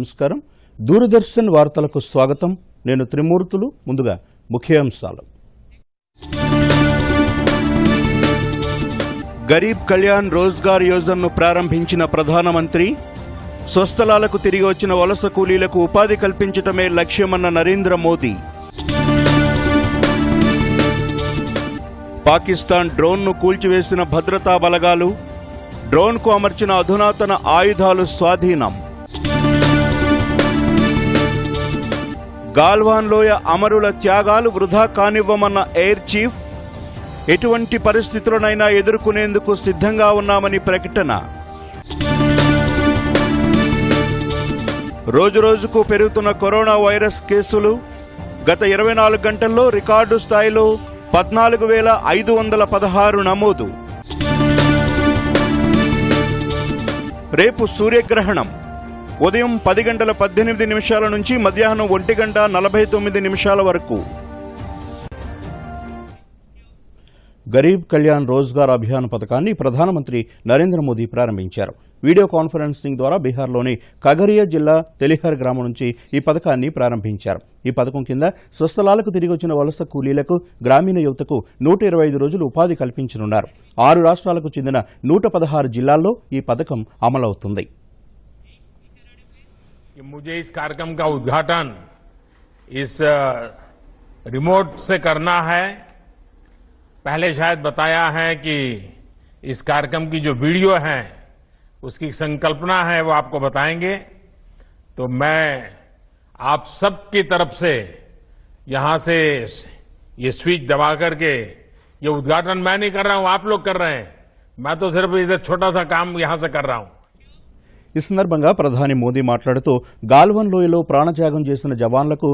నమస్కారం దూరదర్శన్ వార్తలకు స్వాగతం నేను త్రిమూర్తులు ముందుగా ముఖ్యాంశాలు గరీబ్ కళ్యాణ్ రోజ్గార్ యోజనను ప్రారంభించిన ప్రధానమంత్రి స్వస్థలాలకు తిరిగి వచ్చిన వలస కూలీలకు ఉపాధి కల్పించటమే లక్ష్యమన్న నరేంద్ర మోదీ పాకిస్తాన్ డ్రోన్ను కూల్చివేసిన భద్రతా బలగాలు డ్రోన్కు అమర్చిన అధునాతన ఆయుధాలు స్వాధీనం గాల్వాన్ లోయ అమరుల త్యాగాలు వృధా కానివ్వమన్న ఎయిర్ చీఫ్ ఎటువంటి పరిస్థితులనైనా ఎదుర్కొనేందుకు సిద్ధంగా ఉన్నామని ప్రకటన రోజురోజుకు పెరుగుతున్న కరోనా వైరస్ కేసులు గత ఇరవై నాలుగు గంటల్లో రికార్డు స్థాయిలో పద్నాలుగు వేల ఐదు వందల పదహారు నమోదు రేపు సూర్యగ్రహణం ఉదయం పది గంటల పద్దెనిమిది నిమిషాల నుంచి మధ్యాహ్నం ఒంటి గంట నలభై తొమ్మిది నిమిషాల వరకు గరీబ్ కళ్యాణ్ రోజ్గార్ అభియాన్ పథకాన్ని ప్రధానమంత్రి నరేంద్ర మోదీ ప్రారంభించారు వీడియో కాన్ఫరెన్సింగ్ ద్వారా బీహార్లోని కగరియా జిల్లా తెలిహర్ గ్రామం నుంచి ఈ పథకాన్ని ప్రారంభించారు ఈ పథకం కింద స్వస్థలాలకు తిరిగి వచ్చిన వలస కూలీలకు గ్రామీణ యువతకు నూట ఇరవై ఐదు రోజులు ఉపాధి కల్పించనున్నారు ఆరు రాష్ట్రాలకు చెందిన నూట పదహారు జిల్లాల్లో ఈ పథకం అమలవుతుంది कि मुझे इस कार्यक्रम का उद्घाटन इस रिमोट से करना है पहले शायद बताया है कि इस कार्यक्रम की जो वीडियो है उसकी संकल्पना है वो आपको बताएंगे तो मैं आप सबकी तरफ से यहां से ये स्विच दबा करके ये उद्घाटन मैं नहीं कर रहा हूं आप लोग कर रहे हैं मैं तो सिर्फ इधर छोटा सा काम यहां से कर रहा हूं ఈ సందర్భంగా ప్రధాని మోదీ మాట్లాడుతూ గాల్వన్ లోయలో ప్రాణత్యాగం చేసిన జవాన్లకు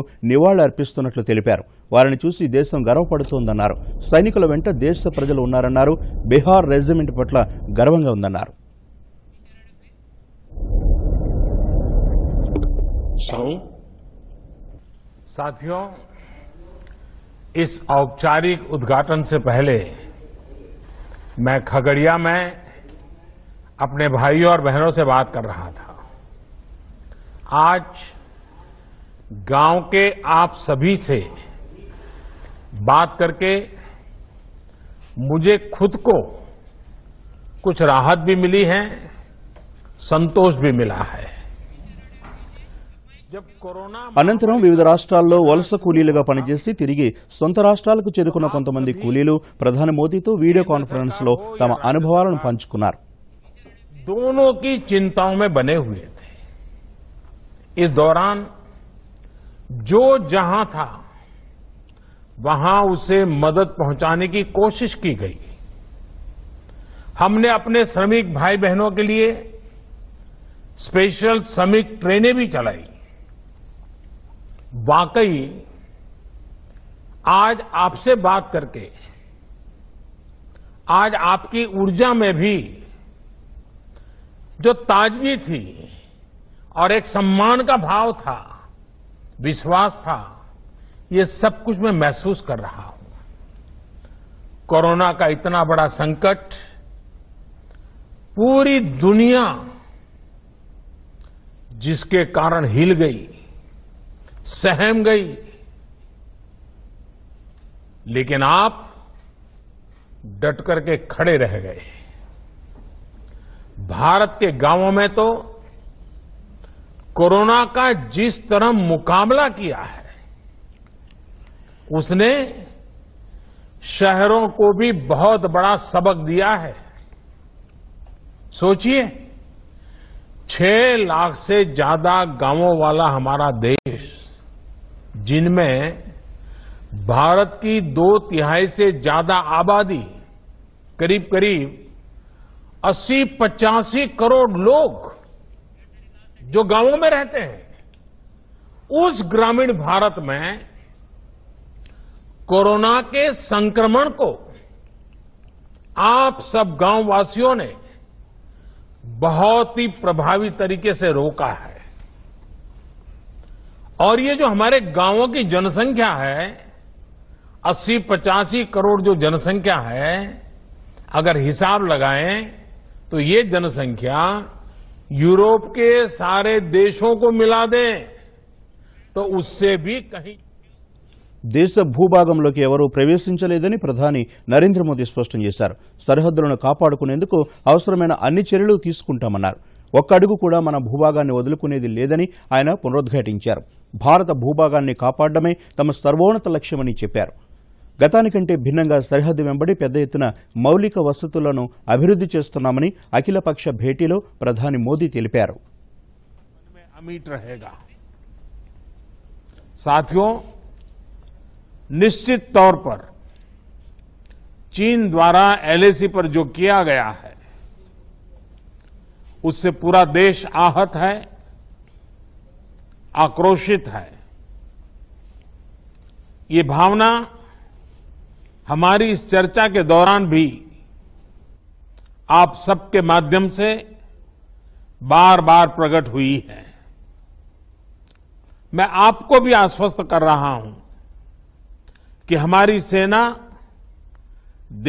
అర్పిస్తున్నట్లు తెలిపారు వారిని చూసి దేశం గర్వపడుతోందన్నారు సైనికుల వెంట దేశ ప్రజలు ఉన్నారన్నారు బీహార్ రెజిమెంట్ పట్ల గర్వంగా ఉందన్నారు ఔపచారిక ఉద్ఘాటన औपचारिक उद्घाटन से ఖగడియా మే अपने भाइयों और बहनों से बात कर रहा था आज गांव के आप सभी से बात करके मुझे खुद को कुछ राहत भी मिली है संतोष भी मिला है अन विविध राष्ट्रा वलसकूली पनीचे तिगे सवंत राष्ट्रक चरक मूली प्रधान मोदी तो वीडियो काफरे तम अभवाल पंचकू दोनों की चिंताओं में बने हुए थे इस दौरान जो जहां था वहां उसे मदद पहुंचाने की कोशिश की गई हमने अपने श्रमिक भाई बहनों के लिए स्पेशल श्रमिक ट्रेनें भी चलाई वाकई आज आपसे बात करके आज आपकी ऊर्जा में भी जो ताजगी थी और एक सम्मान का भाव था विश्वास था ये सब कुछ मैं महसूस कर रहा हूं कोरोना का इतना बड़ा संकट पूरी दुनिया जिसके कारण हिल गई सहम गई लेकिन आप डट करके खड़े रह गए भारत के गांवों में तो कोरोना का जिस तरह मुकाबला किया है उसने शहरों को भी बहुत बड़ा सबक दिया है सोचिए छह लाख से ज्यादा गांवों वाला हमारा देश जिनमें भारत की दो तिहाई से ज्यादा आबादी करीब करीब अस्सी पचासी करोड़ लोग जो गांवों में रहते हैं उस ग्रामीण भारत में कोरोना के संक्रमण को आप सब गांववासियों ने बहुत ही प्रभावी तरीके से रोका है और ये जो हमारे गांवों की जनसंख्या है अस्सी पचासी करोड़ जो जनसंख्या है अगर हिसाब लगाएं तो ये जनसंख्या यूरोप के सारे देशों को मिला दें तो उससे भी कहीं దేశ భూభాగంలోకి ఎవరూ ప్రవేశించలేదని ప్రధాని నరేంద్ర మోదీ స్పష్టం చేశారు సరిహద్దులను కాపాడుకునేందుకు అవసరమైన అన్ని చర్యలు తీసుకుంటామన్నారు ఒక్క అడుగు కూడా మన భూభాగాన్ని వదులుకునేది లేదని ఆయన పునరుద్ఘాటించారు భారత భూభాగాన్ని కాపాడమే తమ సర్వోన్నత లక్ష్యమని చెప్పారు గతానికంటే భిన్నంగా సరిహద్దు వెంబడి పెద్దఎత్తున మౌలిక వసతులను అభ్యుద్ది చేస్తున్నామని అఖిలపక్ష భేటిలో ప్రధాని మోదీ తెలిపారు. సాత్రుઓ निश्चित तौर पर चीन द्वारा LAC पर जो किया गया है उससे पूरा देश आहत है आक्रोशित है यह भावना हमारी इस चर्चा के दौरान भी आप सबके माध्यम से बार बार प्रकट हुई है मैं आपको भी आश्वस्त कर रहा हूं कि हमारी सेना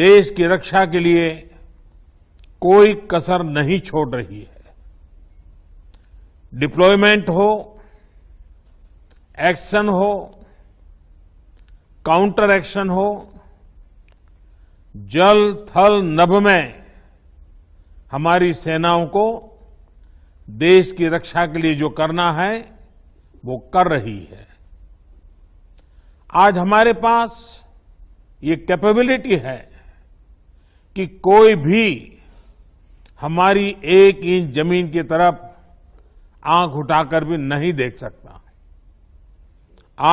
देश की रक्षा के लिए कोई कसर नहीं छोड़ रही है डिप्लॉयमेंट हो एक्शन हो काउंटर एक्शन हो जल थल नभ में हमारी सेनाओं को देश की रक्षा के लिए जो करना है वो कर रही है आज हमारे पास ये कैपेबिलिटी है कि कोई भी हमारी एक इंच जमीन की तरफ आंख उठाकर भी नहीं देख सकता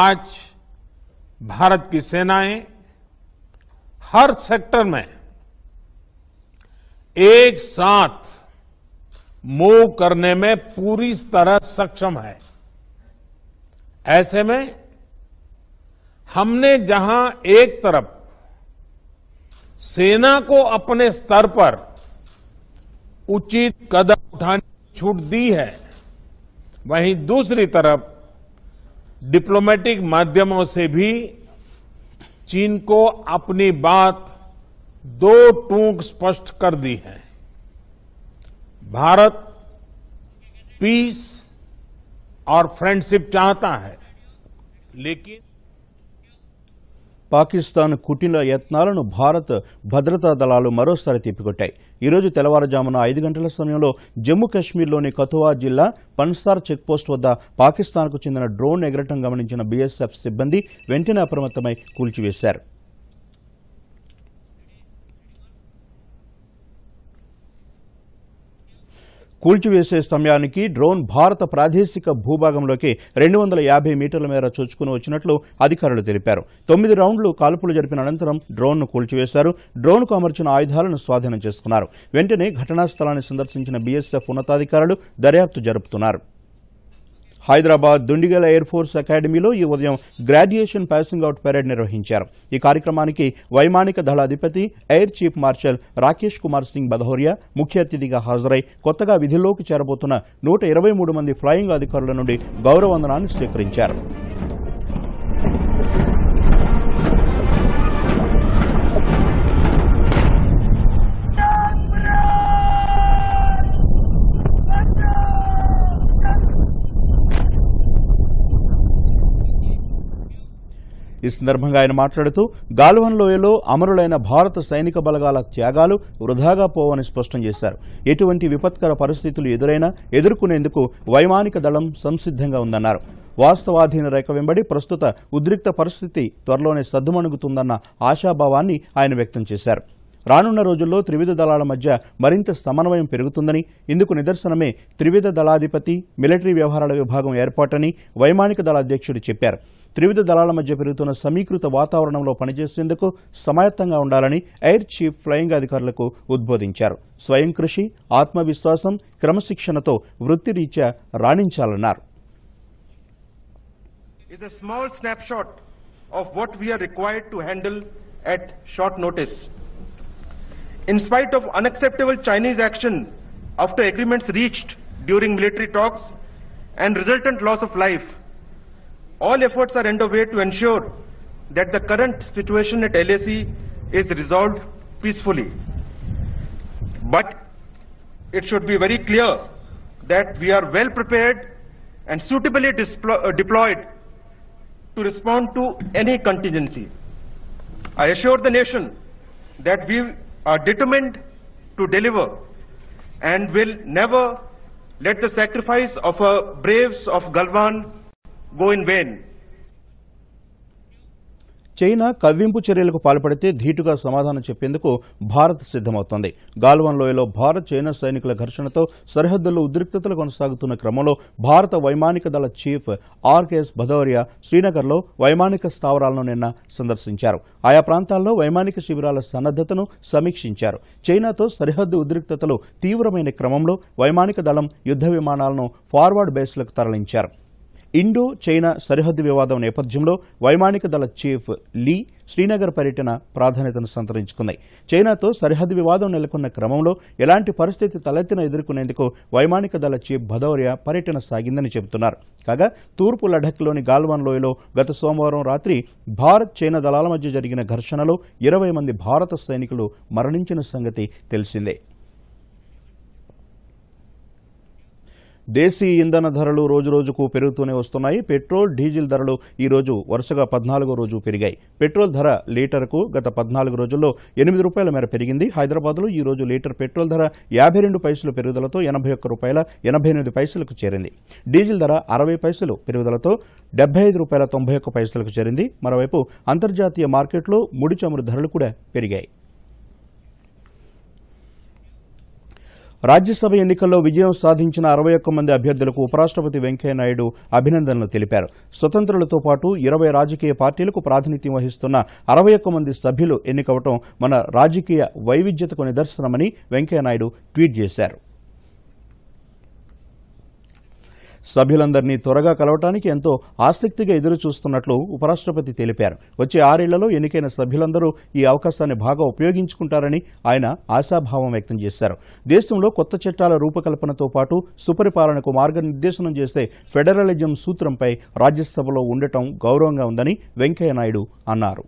आज भारत की सेनाएं हर सेक्टर में एक साथ मूव करने में पूरी तरह सक्षम है ऐसे में हमने जहां एक तरफ सेना को अपने स्तर पर उचित कदम उठाने की छूट दी है वहीं दूसरी तरफ डिप्लोमेटिक माध्यमों से भी चीन को अपनी बात दो टूक स्पष्ट कर दी है भारत पीस और फ्रेंडशिप चाहता है लेकिन పాకిస్తాన్ కుటిల యత్నాలను భారత్ భద్రతా దళాలు మరోసారి తిప్పికొట్టాయి ఈరోజు తెల్లవారుజామున ఐదు గంటల సమయంలో జమ్మూ కాశ్మీర్లోని కథువా జిల్లా పన్సార్ చెక్పోస్ట్ వద్ద పాకిస్తాన్కు చెందిన డ్రోన్ ఎగరటం గమనించిన బీఎస్ఎఫ్ సిబ్బంది వెంటనే అప్రమత్తమై కూల్చివేశారు కూల్చివేసే సమయానికి డ్రోన్ భారత ప్రాదేశిక భూభాగంలోకి రెండు వందల యాభై మీటర్ల మేర చొచ్చుకుని వచ్చినట్లు అధికారులు తెలిపారు తొమ్మిది రౌండ్లు కాల్పులు జరిపిన అనంతరం డ్రోన్ను కూల్చివేశారు డ్రోన్కు అమర్చిన ఆయుధాలను స్వాధీనం చేసుకున్నారు వెంటనే ఘటనా స్థలాన్ని సందర్శించిన బీఎస్ఎఫ్ ఉన్నతాధికారులు దర్యాప్తు జరుపుతున్నారు హైదరాబాద్ దుండిగల ఎయిర్ ఫోర్స్ అకాడమీలో ఈ ఉదయం గ్రాడ్యుయేషన్ పాసింగ్ అవుట్ పెరేడ్ నిర్వహించారు ఈ కార్యక్రమానికి వైమానిక దళ అధిపతి air chief marshal Rakesh Kumar Singh Bhadauria ముఖ్య అతిథిగా హాజరై కొత్తగా విధిలోకి చేరబోతున్న నూట మంది ఫ్లయింగ్ అధికారుల నుండి గౌరవందనాన్ని స్వీకరించారు ఈ సందర్భంగా ఆయన మాట్లాడుతూ గాల్వన్ లోయలో అమరులైన భారత సైనిక బలగాల త్యాగాలు వృధాగా పోవని స్పష్టం చేశారు ఎటువంటి విపత్కర పరిస్థితులు ఎదురైనా ఎదుర్కొనేందుకు వైమానిక దళం సంసిద్ధంగా ఉందన్నారు వాస్తవాధీన రేఖ వెంబడి ప్రస్తుత ఉద్రిక్త పరిస్థితి త్వరలోనే సద్దుమణుగుతుందన్న ఆశాభావాన్ని ఆయన వ్యక్తం చేశారు రానున్న రోజుల్లో త్రివిధ దళాల మధ్య మరింత సమన్వయం పెరుగుతుందని ఇందుకు నిదర్శనమే త్రివిధ దళాధిపతి మిలిటరీ వ్యవహారాల విభాగం ఏర్పాటని వైమానిక దళ అధ్యక్షుడు చెప్పారు త్రివిధ దళాల మధ్య పెరుగుతున్న సమీకృత వాతావరణంలో పనిచేసేందుకు సమాయత్తంగా ఉండాలని ఎయిర్ చీఫ్ ఫ్లయింగ్ అధికారులకు ఉద్బోధించారు స్వయం కృషి ఆత్మవిశ్వాసం క్రమశిక్షణతో వృత్తిరీత్యా రాణించాలన్నారు In spite of unacceptable Chinese action after agreements reached during military talks and resultant loss of life, All efforts are underway to ensure that the current situation at LAC is resolved peacefully. But it should be very clear that we are well prepared and suitably uh, deployed to respond to any contingency. I assure the nation that we are determined to deliver and will never let the sacrifice of our braves of Galwan go in China కవ్వింపు చర్యలకు పాల్పడితే ధీటుగా సమాధానం చెప్పేందుకు భారత్ సిద్దమవుతోంది గాల్వన్ లోయలో Bharat China సైనికుల ఘర్షణతో సరిహద్దుల్లో ఉద్రిక్తతలు కొనసాగుతున్న క్రమంలో భారత వైమానిక దళ చీఫ్ ఆర్కేఎస్ భదౌరియా శ్రీనగర్లో వైమానిక స్థావరాలను నిన్న సందర్శించారు ఆయా ప్రాంతాల్లో వైమానిక శిబిరాల సన్నద్దతను సమీక్షించారు చైనాతో సరిహద్దు ఉద్రిక్తతలు తీవ్రమైన క్రమంలో వైమానిక దళం యుద్ధ విమానాలను ఫార్వర్డ్ బేస్లకు తరలించారు ఇండో చైనా సరిహద్దు వివాదం నేపథ్యంలో వైమానిక దళ చీఫ్ లీ శ్రీనగర్ పర్యటన ప్రాధాన్యతను సంతరించుకున్నాయి చైనాతో సరిహద్దు వివాదం నెలకొన్న క్రమంలో ఎలాంటి పరిస్థితి తలెత్తిన ఎదుర్కొనేందుకు వైమానిక దళ చీఫ్ భదౌరియా పర్యటన సాగిందని చెబుతున్నారు కాగా తూర్పు లడఖ్లోని గాల్వాన్ లోయలో గత సోమవారం రాత్రి భారత్ చైనా దళాల మధ్య జరిగిన ఘర్షణలో ఇరవై మంది భారత సైనికులు మరణించిన సంగతి తెలిసిందే దేశీ ఇంధన ధరలు రోజురోజుకు పెరుగుతూనే వస్తున్నాయి పెట్రోల్ డీజిల్ ధరలు ఈరోజు వరుసగా పద్నాలుగో రోజు పెరిగాయి పెట్రోల్ ధర లీటర్కు గత పద్నాలుగు రోజుల్లో ఎనిమిది రూపాయల మేర పెరిగింది హైదరాబాద్లో ఈరోజు లీటర్ పెట్రోల్ ధర యాభై రెండు పైసలు పెరుగుదలతో ఎనభై ఒక్క రూపాయల ఎనభై ఎనిమిది పైసలకు చేరింది డీజిల్ ధర అరవై పైసలు పెరుగుదలతో డెబ్బై ఐదు రూపాయల తొంభై ఒక్క పైసలకు చేరింది మరోవైపు అంతర్జాతీయ మార్కెట్లో ముడి ధరలు కూడా పెరిగాయి రాజ్యసభ ఎన్నికల్లో విజయం సాధించిన అరవై ఒక్క మంది అభ్యర్థులకు ఉపరాష్ట్రపతి వెంకయ్యనాయుడు అభినందనలు తెలిపారు స్వతంత్రులతో పాటు ఇరవై రాజకీయ పార్టీలకు ప్రాతినిధ్యం వహిస్తున్న అరవై ఒక్క మంది సభ్యులు ఎన్నికవటం మన రాజకీయ వైవిధ్యతకు నిదర్శనమని వెంకయ్యనాయుడు ట్వీట్ చేశారు సభ్యులందరినీ త్వరగా కలవటానికి ఎంతో ఆసక్తిగా ఎదురు చూస్తున్నట్లు ఉపరాష్ట్రపతి తెలిపారు వచ్చే ఆరేళ్లలో ఎన్నికైన సభ్యులందరూ ఈ అవకాశాన్ని బాగా ఉపయోగించుకుంటారని ఆయన ఆశాభావం వ్యక్తం చేశారు దేశంలో కొత్త చట్టాల రూపకల్పనతో పాటు సుపరిపాలనకు మార్గనిర్దేశనం చేస్తే ఫెడరలిజం సూత్రంపై రాజ్యసభలో ఉండటం గౌరవంగా ఉందని వెంకయ్యనాయుడు అన్నారు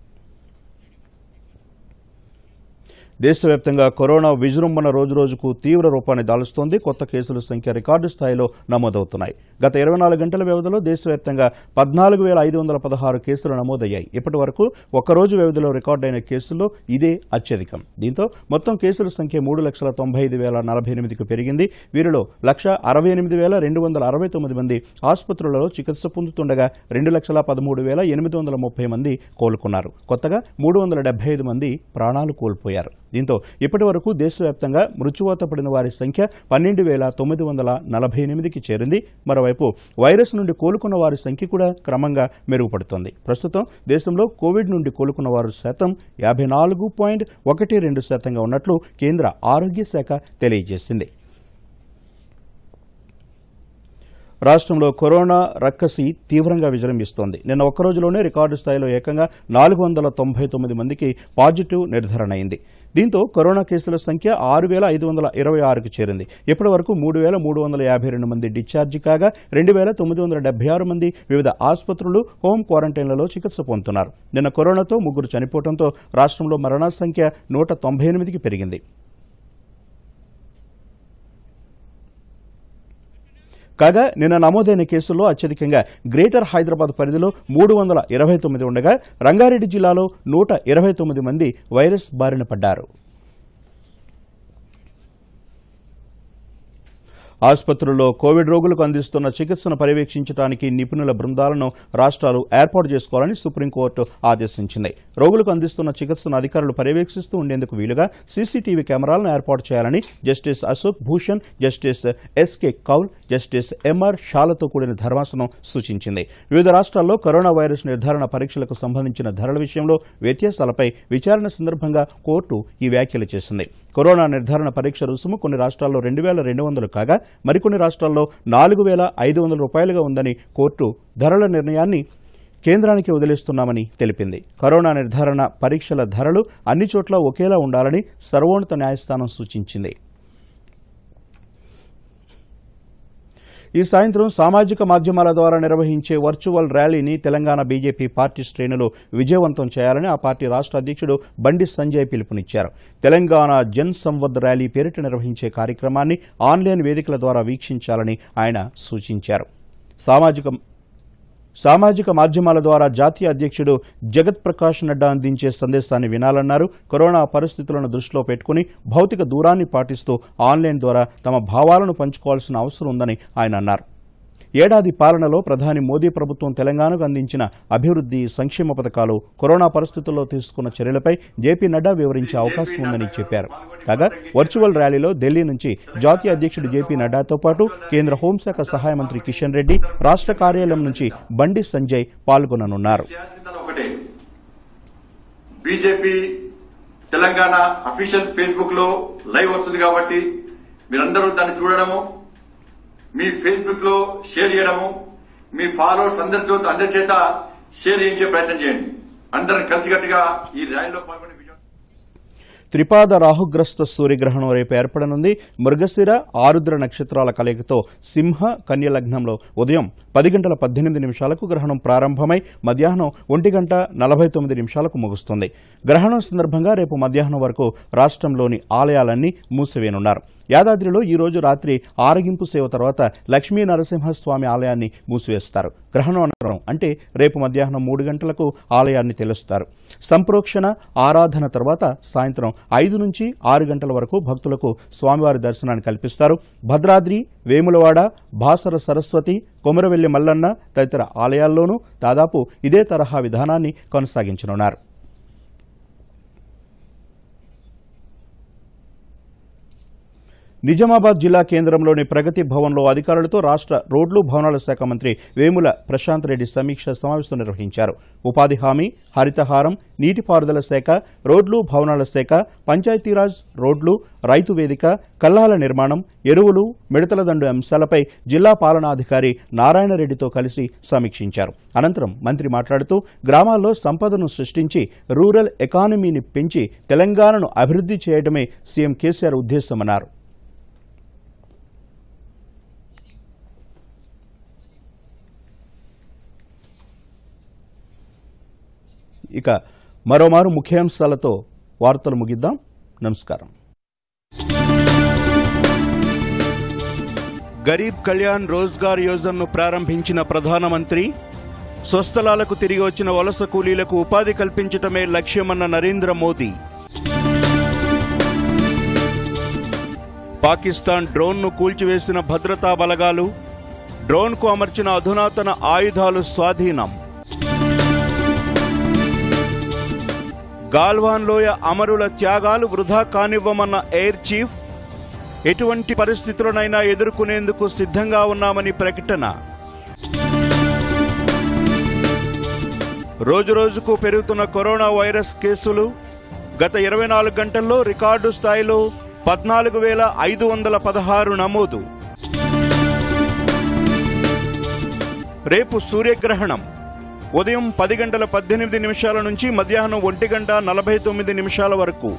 దేశవ్యాప్తంగా కరోనా విజృంభణ రోజురోజుకు తీవ్ర రూపాన్ని దాలుస్తోంది కొత్త కేసుల సంఖ్య రికార్డు స్థాయిలో నమోదవుతున్నాయి గత ఇరవై నాలుగు గంటల వ్యవధిలో దేశవ్యాప్తంగా పద్నాలుగు వేల ఐదు వందల పదహారు కేసులు నమోదయ్యాయి ఇప్పటి వరకు ఒక్కరోజు వ్యవధిలో రికార్డైన కేసుల్లో ఇదే అత్యధికం దీంతో మొత్తం కేసుల సంఖ్య మూడు లక్షల తొంభై ఐదు వేల నలభై ఎనిమిదికి పెరిగింది వీరిలో లక్ష అరవై ఎనిమిది వేల రెండు వందల అరవై తొమ్మిది మంది ఆసుపత్రులలో చికిత్స పొందుతుండగా రెండు లక్షల పదమూడు వేల ఎనిమిది వందల ముప్పై మంది కోలుకున్నారు కొత్తగా మూడు వందల డెబ్బై ఐదు మంది ప్రాణాలు కోల్పోయారు దీంతో ఇప్పటి వరకు దేశవ్యాప్తంగా మృత్యువాత పడిన వారి సంఖ్య పన్నెండు వేల తొమ్మిది వందల నలభై ఎనిమిదికి చేరింది మరోవైపు వైరస్ నుండి కోలుకున్న వారి సంఖ్య కూడా క్రమంగా మెరుగుపడుతోంది ప్రస్తుతం దేశంలో కోవిడ్ నుండి కోలుకున్న వారి శాతం యాభై నాలుగు పాయింట్ ఒకటి రెండు శాతంగా ఉన్నట్లు కేంద్ర ఆరోగ్య శాఖ తెలియజేసింది రాష్ట్రంలో కరోనా రక్కసి తీవ్రంగా విజృంభిస్తోంది నిన్న ఒక్కరోజులోనే రికార్డు స్థాయిలో ఏకంగా నాలుగు వందల తొంభై తొమ్మిది మందికి పాజిటివ్ నిర్ధారణ అయింది దీంతో కరోనా కేసుల సంఖ్య ఆరు వేల ఐదు వందల ఇరవై ఆరుకు చేరింది ఇప్పటి వరకు మూడు వేల మూడు వందల యాభై రెండు మంది డిశ్చార్జి కాగా రెండు వేల తొమ్మిది వందల డెబ్బై ఆరు మంది వివిధ ఆసుపత్రులు హోం క్వారంటైన్లలో చికిత్స పొందుతున్నారు నిన్న కరోనాతో ముగ్గురు చనిపోవడంతో రాష్ట్రంలో మరణాల సంఖ్య నూట తొంభై ఎనిమిదికి పెరిగింది కాగా నిన్న నమోదైన కేసుల్లో అత్యధికంగా గ్రేటర్ హైదరాబాద్ పరిధిలో మూడు వందల ఇరవై తొమ్మిది ఉండగా రంగారెడ్డి జిల్లాలో నూట ఇరవై తొమ్మిది మంది వైరస్ బారిన పడ్డారు ఆసుపత్రుల్లో కోవిడ్ రోగులకు అందిస్తున్న చికిత్సను పర్యవేక్షించడానికి నిపుణుల బృందాలను రాష్ట్రాలు ఏర్పాటు చేసుకోవాలని సుప్రీంకోర్టు ఆదేశించింది రోగులకు అందిస్తున్న చికిత్సను అధికారులు పర్యవేక్షిస్తూ ఉండేందుకు వీలుగా సీసీటీవీ కెమెరాలను ఏర్పాటు చేయాలని justice Ashok Bhushan justice S K Kaul justice M R షాలతో కూడిన ధర్మాసనం సూచించింది వివిధ రాష్ట్రాల్లో కరోనా వైరస్ నిర్ధారణ పరీక్షలకు సంబంధించిన ధరల విషయంలో వ్యత్యాసాలపై విచారణ సందర్భంగా కోర్టు ఈ వ్యాఖ్యలు చేసింది కరోనా నిర్ధారణ పరీక్ష రుసుము కొన్ని రాష్ట్రాల్లో రెండు వేల రెండు వందలు కాగా మరికొన్ని రాష్ట్రాల్లో నాలుగు వేల ఐదు వందల రూపాయలుగా ఉందని కోర్టు ధరల నిర్ణయాన్ని కేంద్రానికి వదిలేస్తున్నామని తెలిపింది కరోనా నిర్ధారణ పరీక్షల ధరలు అన్ని చోట్ల ఒకేలా ఉండాలని సర్వోన్నత న్యాయస్థానం సూచించింది ఈ సాయంత్రం సామాజిక మాధ్యమాల ద్వారా నిర్వహించే వర్చువల్ ర్యాలీని తెలంగాణ బీజేపీ పార్టీ శ్రేణులు విజయవంతం చేయాలని ఆ పార్టీ రాష్ట అధ్యక్షుడు బండి సంజయ్ పిలుపునిచ్చారు తెలంగాణ జన్ సంవద్ ర్యాలీ పేరిట నిర్వహించే కార్యక్రమాన్ని ఆన్లైన్ వేదికల ద్వారా వీక్షించాలని ఆయన సూచించారు సామాజిక సామాజిక మాధ్యమాల ద్వారా జాతీయ అధ్యక్షుడు జగత్ ప్రకాష్ నడ్డా అందించే సందేశాన్ని వినాలన్నారు కరోనా పరిస్థితులను దృష్టిలో పెట్టుకుని భౌతిక దూరాన్ని పాటిస్తూ ఆన్లైన్ ద్వారా తమ భావాలను పంచుకోవాల్సిన అవసరం ఉందని ఆయన అన్నారు ఏడాది పాలనలో ప్రధాని మోదీ ప్రభుత్వం తెలంగాణకు అందించిన అభివృద్ధి సంక్షేమ పథకాలు కరోనా పరిస్థితుల్లో తీసుకున్న చర్యలపై జేపీ నడ్డా వివరించే అవకాశం ఉందని చెప్పారు కాగా వర్చువల్ ర్యాలీలో ఢిల్లీ నుంచి జాతీయ అధ్యక్షుడు జేపీ నడ్డాతో పాటు కేంద్ర హోంశాఖ సహాయ మంత్రి కిషన్ రెడ్డి రాష్ట్ర కార్యాలయం నుంచి బండి సంజయ్ పాల్గొననున్నారు తెలంగాణ అఫీషియల్ ఫేస్బుక్ లో లైవ్ వస్తుంది కాబట్టి మీరందరూ దాన్ని చూడడము మీ ఫేస్బుక్ లో షేర్ చేయడము మీ ఫాలోవర్స్ అందరి అందరి చేత షేర్ చేయించే ప్రయత్నం చేయండి అందరం కలిసికట్టుగా ఈ ర్యాలీలో పాల్గొని త్రిపాద రాహుగ్రస్త సూర్యగ్రహణం రేపు ఏర్పడనుంది మృగశిర ఆరుద్ర నక్షత్రాల కలయికతో సింహ కన్య లగ్నంలో ఉదయం పది గంటల పద్దెనిమిది నిమిషాలకు గ్రహణం ప్రారంభమై మధ్యాహ్నం ఒంటి గంట నలభై తొమ్మిది నిమిషాలకు ముగుస్తుంది గ్రహణం సందర్భంగా రేపు మధ్యాహ్నం వరకు రాష్ట్రంలోని ఆలయాలన్నీ మూసివేనున్నారు యాదాద్రిలో ఈరోజు రాత్రి ఆరగింపు సేవ తర్వాత లక్ష్మీ నరసింహస్వామి ఆలయాన్ని మూసివేస్తారు గ్రహణోనంతరం అంటే రేపు మధ్యాహ్నం మూడు గంటలకు ఆలయాన్ని తెలుస్తారు సంప్రోక్షణ ఆరాధన తర్వాత సాయంత్రం ఐదు నుంచి ఆరు గంటల వరకు భక్తులకు స్వామివారి దర్శనాన్ని కల్పిస్తారు భద్రాద్రి వేములవాడ భాసర సరస్వతి కొమరవెల్లి మల్లన్న తదితర ఆలయాల్లోనూ దాదాపు ఇదే తరహా విధానాన్ని కొనసాగించనున్నారు నిజామాబాద్ జిల్లా కేంద్రంలోని ప్రగతి భవన్లో అధికారులతో రాష్ట్ర రోడ్లు భవనాల శాఖ మంత్రి వేముల ప్రశాంత్ రెడ్డి సమీక్ష సమావేశం నిర్వహించారు ఉపాధి హామీ హరితహారం నీటిపారుదల శాఖ రోడ్లు భవనాల శాఖ పంచాయతీరాజ్ రోడ్లు రైతు వేదిక కల్లాల నిర్మాణం ఎరువులు మిడతల దండు అంశాలపై జిల్లా పాలనాధికారి నారాయణరెడ్డితో కలిసి సమీక్షించారు అనంతరం మంత్రి మాట్లాడుతూ గ్రామాల్లో సంపదను సృష్టించి రూరల్ ఎకానమీని పెంచి తెలంగాణను అభివృద్ధి చేయడమే సీఎం కేసీఆర్ ఉద్దేశమన్నారు ఇక మరోమారు ముఖ్యాంశాలతో వార్తలు ముగిద్దాం నమస్కారం గరీబ్ కళ్యాణ్ రోజ్గార్ యోజనను ప్రారంభించిన ప్రధానమంత్రి స్వస్థలాలకు తిరిగి వచ్చిన వలస కూలీలకు ఉపాధి కల్పించటమే లక్ష్యమన్న నరేంద్ర మోదీ పాకిస్తాన్ డ్రోన్ను కూల్చివేసిన భద్రతా బలగాలు డ్రోన్కు అమర్చిన అధునాతన ఆయుధాలు స్వాధీనం గాల్వాన్ లోయ అమరుల త్యాగాలు వృధా కానివ్వమన్న ఎయిర్ చీఫ్ ఎటువంటి పరిస్థితులనైనా ఎదుర్కొనేందుకు సిద్ధంగా ఉన్నామని ప్రకటన రోజురోజుకు పెరుగుతున్న కరోనా వైరస్ కేసులు గత ఇరవై నాలుగు గంటల్లో రికార్డు స్థాయిలో పద్నాలుగు వేల ఐదు వందల పదహారు నమోదు రేపు సూర్యగ్రహణం ఉదయం పది గంటల పద్దెనిమిది నిమిషాల నుంచి మధ్యాహ్నం ఒంటి గంట నలభై తొమ్మిది నిమిషాల వరకు